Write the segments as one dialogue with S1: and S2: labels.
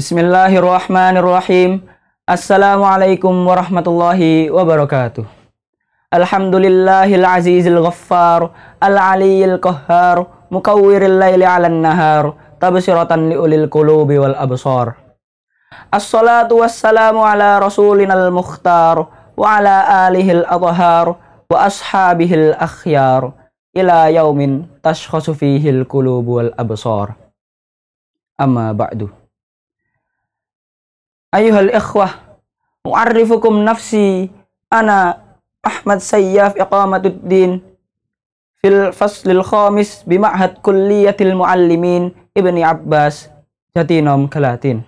S1: بسم الله الرحمن الرحيم السلام عليكم ورحمة الله وبركاته الحمد لله العزيز الغفار العلي القهار مكور الليل على النهار تبصرة لأولي القلوب والأبصار الصلاة والسلام على رسولنا المختار وعلى آله الأطهار وأصحابه الأخيار إلى يوم تشخص فيه القلوب والأبصار أما بعد Ayuhal ikhwah, mu'arrifukum nafsi ana Ahmad Sayyaf Iqamatuddin fil faslil khamis bima'had kulliyatil muallimin Ibni Abbas Jatinom Kalatin.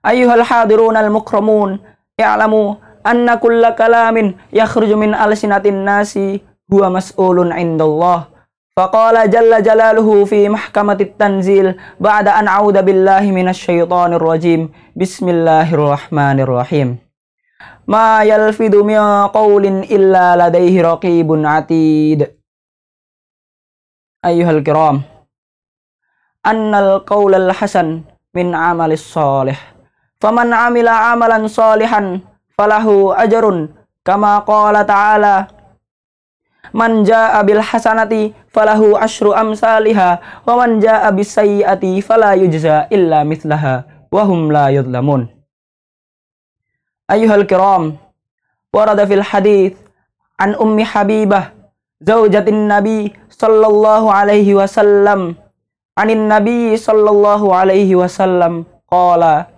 S1: Ayuhal hadirun al mukramun, i'lamu anna kulla kalamin yakhruju min alsinatin nasi huwa mas'ulun indallah Faqala jalla jalaluhu fi mahkamati tanzil ba'da an a'udha billahi minasyaitonir rajim. Bismillahirrahmanirrahim. Ma yalfidu min qawlin illa ladaihi raqibun atid. Ayyuhal kiram. Annal qawlal hasan min amalis salih. Faman amila amalan salihan falahu ajrun kama qala ta'ala Man jaa bil hasanati falahu asyru amsalihha wa man jaa bis sayyiati fala yujza illa mithlaha wa hum la yudlamun. Ayuhal kiram, warada fil hadith an ummi Habibah zaujatin Nabi sallallahu alaihi wasallam anin Nabi sallallahu alaihi wasallam qala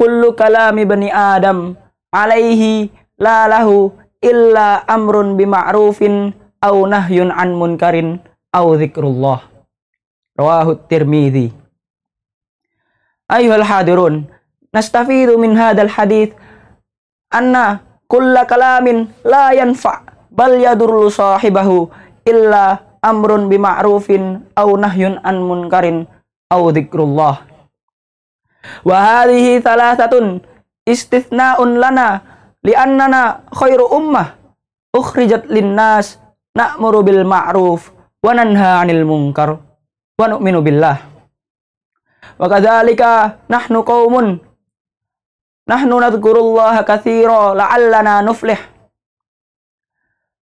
S1: kullu kalami bani Adam alaihi la lahu illa amrun bima'rufin au nahyun an munkarin au zikrullah rawahu tirmidhi ayuhal hadirun nastafidu min hadal hadith anna kulla kalamin la yanfa bal yadurlu sahibahu illa amrun bima'rufin au nahyun an munkarin au zikrullah wa hadhihi thalathatun istithnaun lana li'annana khairu ummah ukhrijat linnas na'muru bil ma'ruf wa nanha 'anil munkar wa nu'minu billah wa kadzalika nahnu qaumun nahnu nadhkurullaha katsiran la'allana nuflih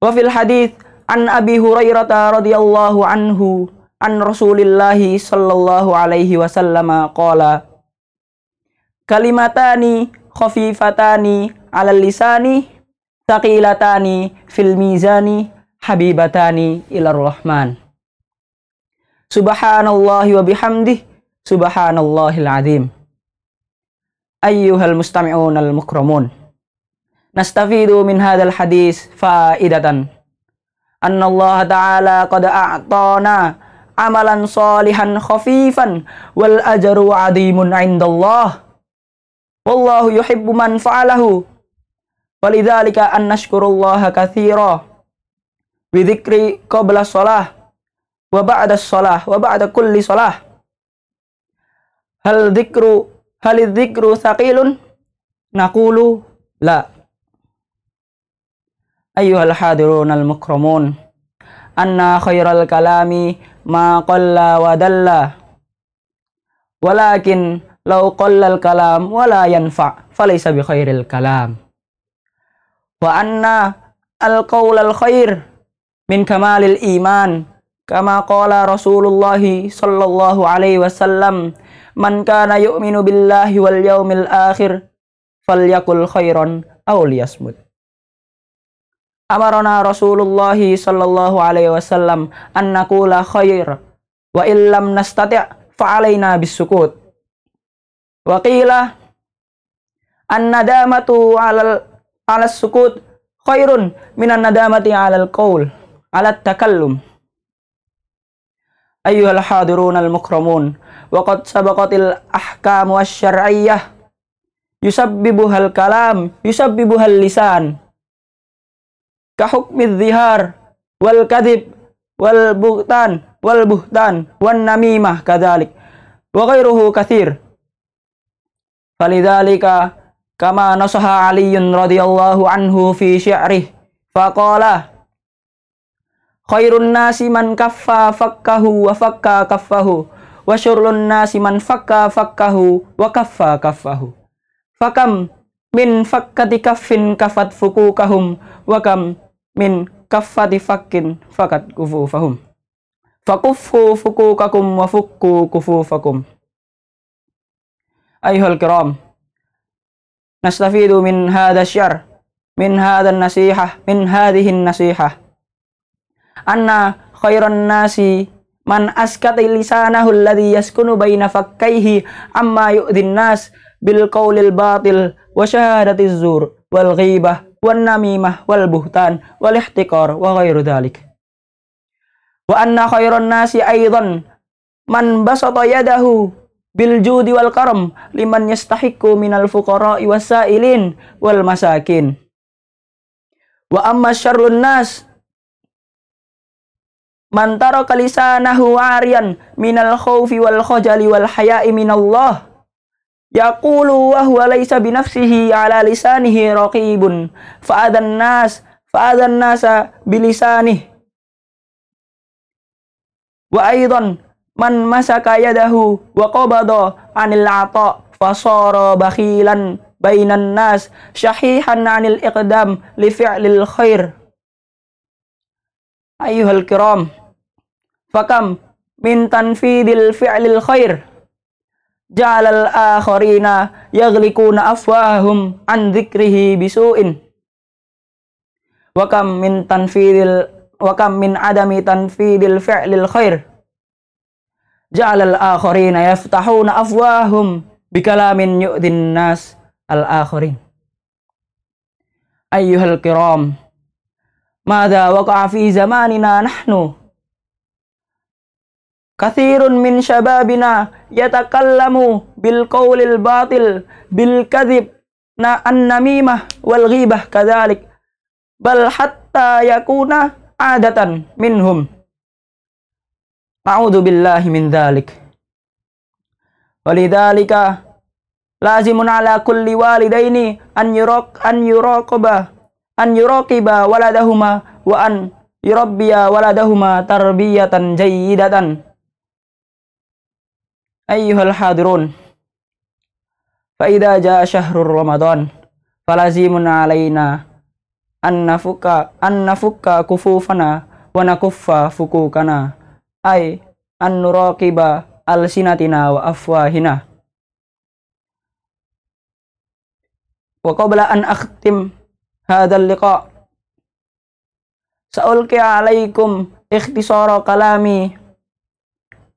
S1: wa fil hadits an abi hurairah radhiyallahu anhu an rasulillah sallallahu alaihi wasallam qala kalimatani khafifatani alal lisani taqilatani fil mizani habibatani ilar rahman subhanallahi wa bihamdih subhanallahil azim ayyuhal mustami'un al mukramun nastafidu min hadal hadis faidatan anna Allah ta'ala qad a'tana amalan salihan khafifan wal ajru 'azimun 'indallah wallahu yuhibbu man fa'alahu Walidhalika an nashkurullaha kathira Bidhikri qabla sholah Wa ba'da sholah Wa ba'da kulli sholah Hal dhikru Hal dhikru thaqilun Nakulu La Ayuhal hadirun al mukramun Anna khairal kalami Ma qalla wa dalla Walakin Lau qalla al kalam Wala yanfa' Falaysa bi khairil kalam وأن القول الخير من كمال الإيمان كما قال رسول الله صلى الله عليه وسلم من كان يؤمن بالله واليوم الآخر فليقل خيرا أو ليصمت أمرنا رسول الله صلى الله عليه وسلم أن نقول خير وإن لم نستطع فعلينا بالسكوت وقيل الندامة على Alas sukut khairun minan nadamati ala al-qaul alat takallum ayyuhal hadirun al-mukramun wa qad sabaqatil ahkam wasyar'iyyah yusabbibuhal kalam yusabbibuhal lisan ka hukmi dhihar wal kadhib wal buhtan wal buhtan wan namimah kadhalik wa ghairuhu kathir falidhalika كما نصح علي رضي الله عنه في شعره فقال خير الناس من كف فكه وفك كفه وشر الناس من فك فكه وكف كفه فكم من فكة كف كفت فكوكهم وكم من كفة فك فكت كفوفهم فكفوا فكوككم وفكوا كفوفكم أيها الكرام نستفيد من هذا الشر من هذا النصيحة من هذه النصيحة أن خير الناس من أسكت لسانه الذي يسكن بين فكيه عما يؤذي الناس بالقول الباطل وشهادة الزور والغيبة والنميمة والبهتان والاحتقار وغير ذلك وأن خير الناس أيضا من بسط يده bil judi wal karam liman yastahiqu minal fuqara wasailin wal masakin wa amma syarrun nas man kalisanahu lisanahu minal khawfi wal khajali wal haya'i minallah yaqulu wa huwa laysa binafsihi ala lisanihi raqibun fa'adan nas fa'adan nasa bilisanih wa aidan Man masaka yadahu wa qabada anil ata fasara bakhilan bainan nas syahihan anil iqdam li fi'lil khair. Ayuhal kiram. Fakam min tanfidil fi'lil khair. Ja'alal akharina yaghlikuna afwahum an dhikrihi bisu'in. Wa kam min tanfidil wa kam min adami tanfidil fi'lil khair جعل الآخرين يفتحون أفواههم بكلام يؤذي الناس الآخرين أيها الكرام ماذا وقع في زماننا نحن كثير من شبابنا يتكلم بالقول الباطل بالكذب النميمة والغيبة كذلك بل حتى يكون عادة منهم A'udzu billahi min dzalik. Walidzalika lazimun ala kulli walidaini an yuraq an yuraqaba an yuraqiba waladahuma wa an yurabbiya waladahuma tarbiyatan jayyidatan. Ayyuhal hadirun. Fa idza jaa syahrul ramadan falazimun alaina an nafuka an nafuka kufufana wa nakuffa fukukana ay an nuraqiba alsinatina wa afwahina wa qabla an akhtim hadzal liqa saulqi alaikum ikhtisara kalami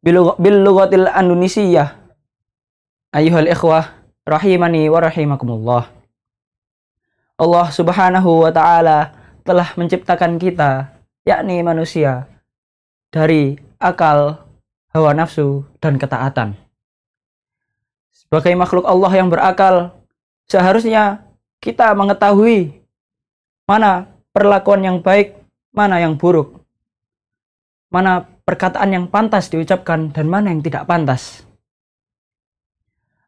S1: bil lughatil indonesia ayuhal ikhwah rahimani wa rahimakumullah Allah subhanahu wa ta'ala telah menciptakan kita yakni manusia dari akal, hawa nafsu, dan ketaatan. Sebagai makhluk Allah yang berakal, seharusnya kita mengetahui mana perlakuan yang baik, mana yang buruk, mana perkataan yang pantas diucapkan, dan mana yang tidak pantas.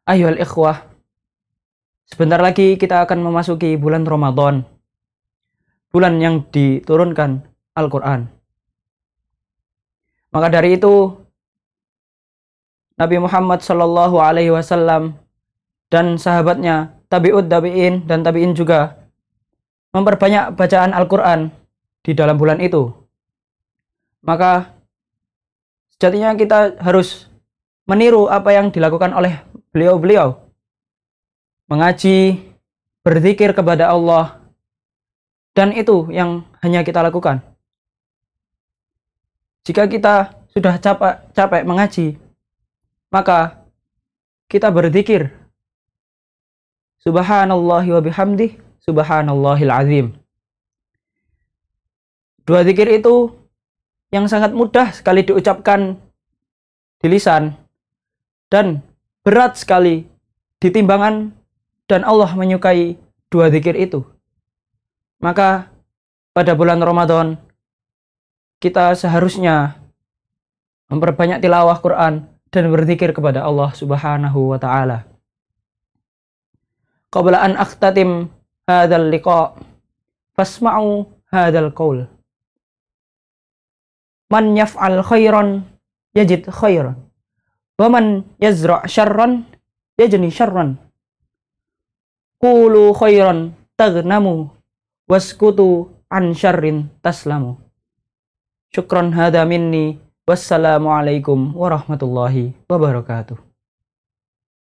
S1: Ayolah ikhwah, sebentar lagi kita akan memasuki bulan Ramadan, bulan yang diturunkan Al-Quran. Maka dari itu Nabi Muhammad Shallallahu Alaihi Wasallam dan sahabatnya tabiut tabiin dan tabiin juga memperbanyak bacaan Al-Quran di dalam bulan itu. Maka sejatinya kita harus meniru apa yang dilakukan oleh beliau-beliau. Mengaji, berzikir kepada Allah, dan itu yang hanya kita lakukan. Jika kita sudah capek, capek mengaji, maka kita berzikir. Subhanallah wa bihamdi, subhanallahil azim. Dua zikir itu yang sangat mudah sekali diucapkan di lisan dan berat sekali di timbangan dan Allah menyukai dua zikir itu. Maka pada bulan Ramadan kita seharusnya memperbanyak tilawah Quran dan berzikir kepada Allah Subhanahu wa taala. Qabla an akhtatim hadzal liqa fasma'u hadzal qaul. Man yaf'al khairan yajid khairan wa man yazra' syarran yajni syarran. Qulu khairan tagnamu waskutu an syarrin taslamu. Syukron hada minni. Wassalamualaikum warahmatullahi wabarakatuh.